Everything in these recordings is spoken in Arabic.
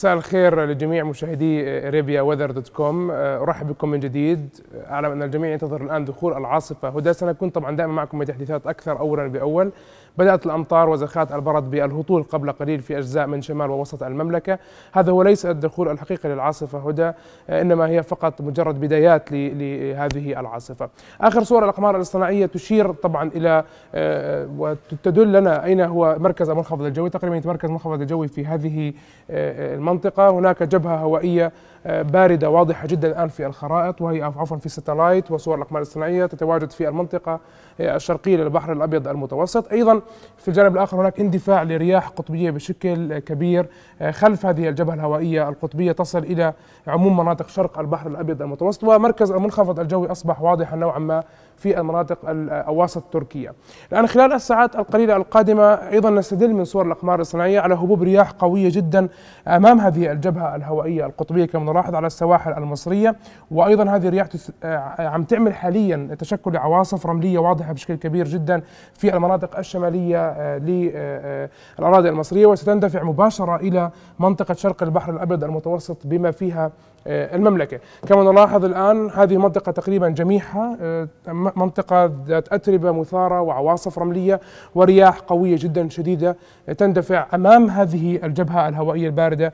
مساء الخير لجميع مشاهدي اريبيا وذر دوت كوم أه، ارحب بكم من جديد اعلم ان الجميع ينتظر الان دخول العاصفه هدى سنكون طبعا دائما معكم بتحديثات اكثر اولا باول بدات الامطار وزخات البرد بالهطول قبل قليل في اجزاء من شمال ووسط المملكه هذا هو ليس الدخول الحقيقي للعاصفه هدى انما هي فقط مجرد بدايات لهذه العاصفه اخر صور الاقمار الاصطناعيه تشير طبعا الى أه، وتدل لنا اين هو مركز المنخفض الجوي تقريبا مركز المنخفض الجوي في هذه أه، المنطقة المنطقة هناك جبهة هوائية آه، باردة واضحة جدا الآن في الخرائط وهي عفوا في ستلايت وصور الأقمار الصناعية تتواجد في المنطقة آه، الشرقية للبحر الأبيض المتوسط أيضا في الجانب الآخر هناك اندفاع لرياح قطبية بشكل كبير آه، خلف هذه الجبهة الهوائية القطبية تصل إلى عموم مناطق شرق البحر الأبيض المتوسط ومركز المنخفض الجوي أصبح واضحا نوعا ما في المناطق الأواسط التركية الآن خلال الساعات القليلة القادمة أيضا نستدل من صور الأقمار الصناعية على هبوب رياح قوية جدا أمام هذه الجبهة الهوائية القطبية كما نلاحظ على السواحل المصرية وأيضا هذه الرياح آه، عم تعمل حاليا تشكل عواصف رملية واضحة بشكل كبير جدا في المناطق الشمالية آه، للأراضي آه، المصرية وستندفع مباشرة إلى منطقة شرق البحر الأبيض المتوسط بما فيها المملكة كما نلاحظ الآن هذه منطقة تقريبا جميعها منطقة ذات أتربة مثارة وعواصف رملية ورياح قوية جدا شديدة تندفع أمام هذه الجبهة الهوائية الباردة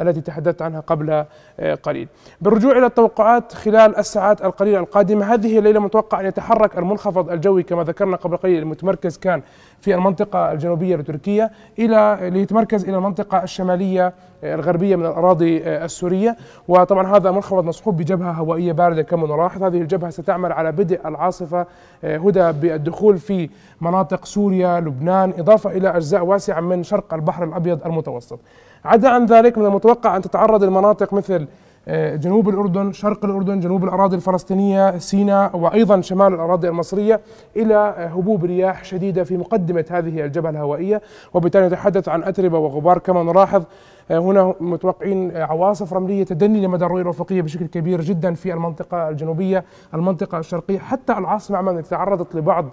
التي تحدثت عنها قبل آه، قليل بالرجوع إلى التوقعات خلال الساعات القليلة القادمة هذه الليلة متوقع أن يتحرك المنخفض الجوي كما ذكرنا قبل قليل المتمركز كان في المنطقة الجنوبية لتركيا إلى ليتمركز إلى المنطقة الشمالية آه، الغربية من الأراضي آه، السورية وطبعا هذا منخفض مصحوب بجبهة هوائية باردة كما نلاحظ هذه الجبهة ستعمل على بدء العاصفة هدى بالدخول في مناطق سوريا لبنان إضافة إلى أجزاء واسعة من شرق البحر الأبيض المتوسط عدا عن ذلك من المتوقع نتوقع أن تتعرض المناطق مثل آه، جنوب الأردن شرق الأردن جنوب الأراضي الفلسطينية سيناء وأيضا شمال الأراضي المصرية إلى آه، هبوب رياح شديدة في مقدمة هذه الجبهة الهوائية وبالتالي نتحدث عن أتربة وغبار كما نلاحظ آه، هنا متوقعين عواصف رملية تدني لمدى الرؤية الأفقية بشكل كبير جدا في المنطقة الجنوبية المنطقة الشرقية حتى العاصمة عمان تعرضت لبعض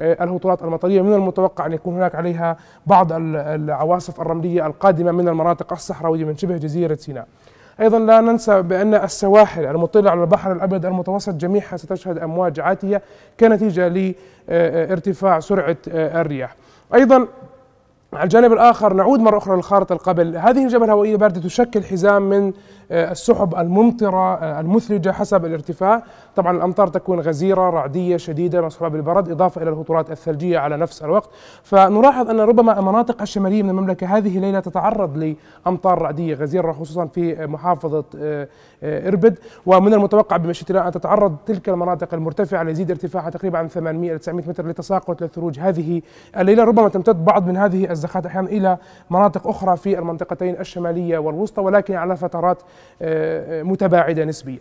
آه، الهطولات المطريه من المتوقع ان يكون هناك عليها بعض العواصف الرمليه القادمه من المناطق الصحراويه من شبه جزيره سيناء. ايضا لا ننسى بان السواحل المطله على البحر الابيض المتوسط جميعها ستشهد امواج عاتيه كنتيجه لارتفاع سرعه آه، الرياح. ايضا على الجانب الاخر نعود مره اخرى للخارطه القبل، هذه الجبهه الهوائيه البارده تشكل حزام من آه، السحب الممطرة آه، المثلجة حسب الارتفاع طبعا الأمطار تكون غزيرة رعدية شديدة مصحوبة بالبرد إضافة إلى الهطولات الثلجية على نفس الوقت فنلاحظ أن ربما المناطق الشمالية من المملكة هذه الليلة تتعرض لأمطار رعدية غزيرة خصوصا في محافظة آه، إربد ومن المتوقع بمشيئة الله أن تتعرض تلك المناطق المرتفعة ليزيد ارتفاعها تقريبا عن 800 إلى 900 متر لتساقط للثلوج هذه الليلة ربما تمتد بعض من هذه الزخات أحيانا إلى مناطق أخرى في المنطقتين الشمالية والوسطى ولكن على فترات متباعده نسبيا.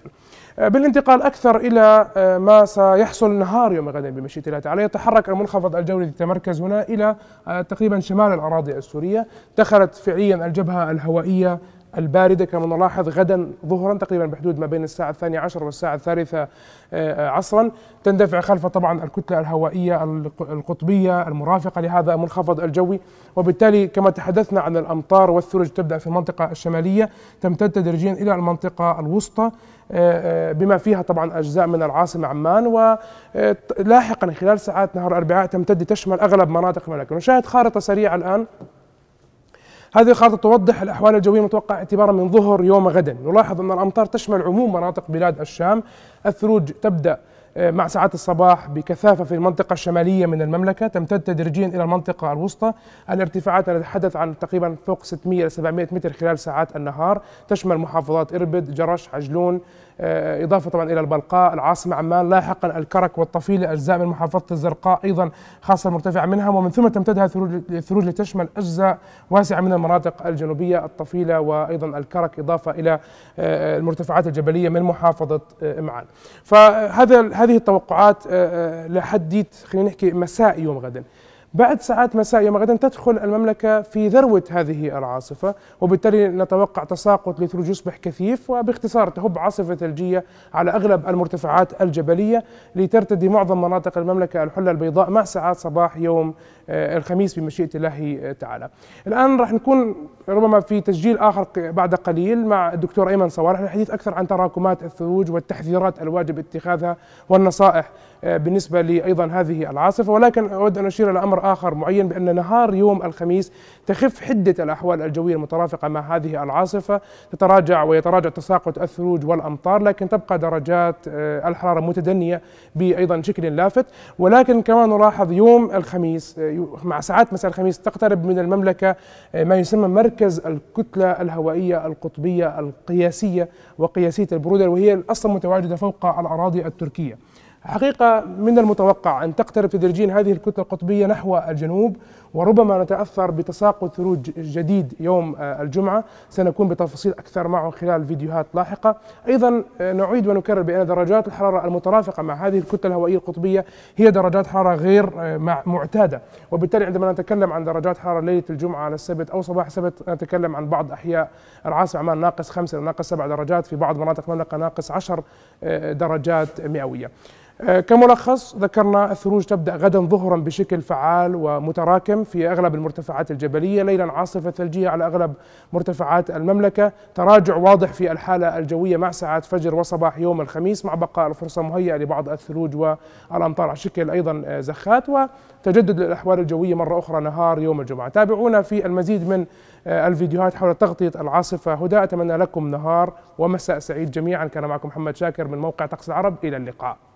آه، بالانتقال اكثر الى آه، ما سيحصل نهار يوم غدا بمشيئه الله تعالى، يتحرك المنخفض الجوي يتمركز هنا الى آه، تقريبا شمال الاراضي السوريه، دخلت فعليا الجبهه الهوائيه الباردة كما نلاحظ غدا ظهرا تقريبا بحدود ما بين الساعة الثانية عشر والساعة الثالثة آه، آه، عصرا تندفع خلف طبعا الكتلة الهوائية القطبية المرافقة لهذا المنخفض الجوي وبالتالي كما تحدثنا عن الأمطار والثلج تبدأ في المنطقة الشمالية تمتد تدريجيا إلى المنطقة الوسطى آه، بما فيها طبعا أجزاء من العاصمة عمان ولاحقا خلال ساعات نهار الأربعاء تمتد تشمل أغلب مناطق المملكة نشاهد خارطة سريعة الآن هذه الخارطة توضح الأحوال الجوية المتوقعة اعتبارا من ظهر يوم غدا نلاحظ أن الأمطار تشمل عموم مناطق بلاد الشام الثلوج تبدأ آه، مع ساعات الصباح بكثافة في المنطقة الشمالية من المملكة تمتد تدريجيا إلى المنطقة الوسطى الارتفاعات نتحدث عن تقريبا فوق 600 إلى 700 متر خلال ساعات النهار تشمل محافظات إربد جرش عجلون آه، إضافة طبعا إلى البلقاء العاصمة عمان لاحقا الكرك والطفيلة أجزاء من محافظة الزرقاء أيضا خاصة المرتفعة منها ومن ثم تمتدها الثلوج لتشمل أجزاء واسعة من المناطق الجنوبية الطفيلة وأيضا الكرك إضافة إلى آه، المرتفعات الجبلية من محافظة آه، معان فهذا هذه التوقعات لحديت خلينا نحكي مساء يوم غدا بعد ساعات مساء يوم غدا تدخل المملكة في ذروة هذه العاصفة وبالتالي نتوقع تساقط لثلوج يصبح كثيف وباختصار تهب عاصفة ثلجية على أغلب المرتفعات الجبلية لترتدي معظم مناطق المملكة الحلة البيضاء مع ساعات صباح يوم آه، الخميس بمشيئة الله آه، تعالى الآن راح نكون ربما في تسجيل آخر بعد قليل مع الدكتور أيمن صوالح للحديث أكثر عن تراكمات الثلوج والتحذيرات الواجب اتخاذها والنصائح آه، بالنسبة لأيضا هذه العاصفة ولكن أود أن أشير إلى أمر آخر معين بأن نهار يوم الخميس تخف حدة الأحوال الجوية المترافقة مع هذه العاصفة تتراجع ويتراجع تساقط الثلوج والأمطار لكن تبقى درجات آه، الحرارة متدنية بأيضا شكل لافت ولكن كما نلاحظ يوم الخميس آه، مع ساعات مساء الخميس تقترب من المملكة آه، ما يسمى مركز الكتلة الهوائية القطبية القياسية وقياسية البرودة وهي أصلا متواجدة فوق الأراضي التركية حقيقة من المتوقع أن تقترب تدريجيا هذه الكتلة القطبية نحو الجنوب وربما نتأثر بتساقط ثلوج جديد يوم آه، الجمعة سنكون بتفاصيل أكثر معه خلال فيديوهات لاحقة أيضا آه، نعيد ونكرر بأن درجات الحرارة المترافقة مع هذه الكتلة الهوائية القطبية هي درجات حرارة غير آه، معتادة وبالتالي عندما نتكلم عن درجات حرارة ليلة الجمعة على السبت أو صباح السبت نتكلم عن بعض أحياء العاصمة عمان ناقص خمسة ناقص سبع درجات في بعض مناطق المملكة ناقص عشر درجات مئوية كملخص ذكرنا الثلوج تبدأ غدا ظهرا بشكل فعال ومتراكم في أغلب المرتفعات الجبلية ليلا عاصفة ثلجية على أغلب مرتفعات المملكة تراجع واضح في الحالة الجوية مع ساعات فجر وصباح يوم الخميس مع بقاء الفرصة مهيئة لبعض الثلوج والأمطار على شكل أيضا زخات وتجدد الأحوال الجوية مرة أخرى نهار يوم الجمعة تابعونا في المزيد من آه، الفيديوهات حول تغطية العاصفة هدى أتمنى لكم نهار ومساء سعيد جميعا كان معكم محمد شاكر من موقع طقس العرب إلى اللقاء